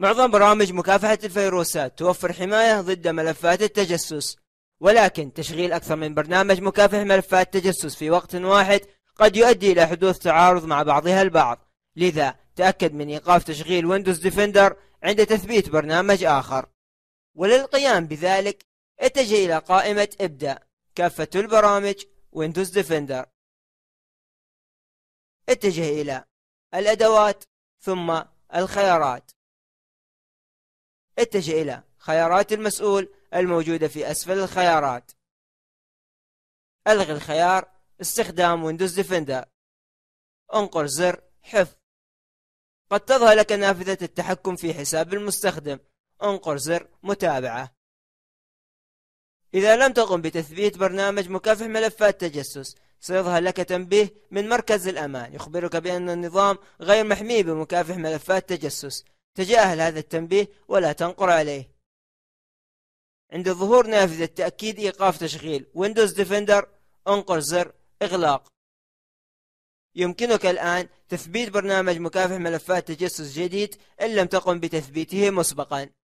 معظم برامج مكافحة الفيروسات توفر حماية ضد ملفات التجسس ولكن تشغيل أكثر من برنامج مكافح ملفات تجسس في وقت واحد قد يؤدي إلى حدوث تعارض مع بعضها البعض لذا تأكد من إيقاف تشغيل ويندوز ديفندر عند تثبيت برنامج آخر وللقيام بذلك اتجه إلى قائمة ابدأ كافة البرامج ويندوز ديفندر اتجه إلى الأدوات ثم الخيارات اتجه إلى خيارات المسؤول الموجودة في أسفل الخيارات ألغي الخيار استخدام ويندوز ديفندر انقر زر حفظ قد تظهر لك نافذة التحكم في حساب المستخدم انقر زر متابعة إذا لم تقم بتثبيت برنامج مكافح ملفات تجسس سيظهر لك تنبيه من مركز الأمان يخبرك بأن النظام غير محمي بمكافح ملفات تجسس تجاهل هذا التنبيه ولا تنقر عليه عند ظهور نافذة تأكيد إيقاف تشغيل ويندوز ديفندر انقر زر إغلاق يمكنك الآن تثبيت برنامج مكافح ملفات تجسس جديد إن لم تقم بتثبيته مسبقاً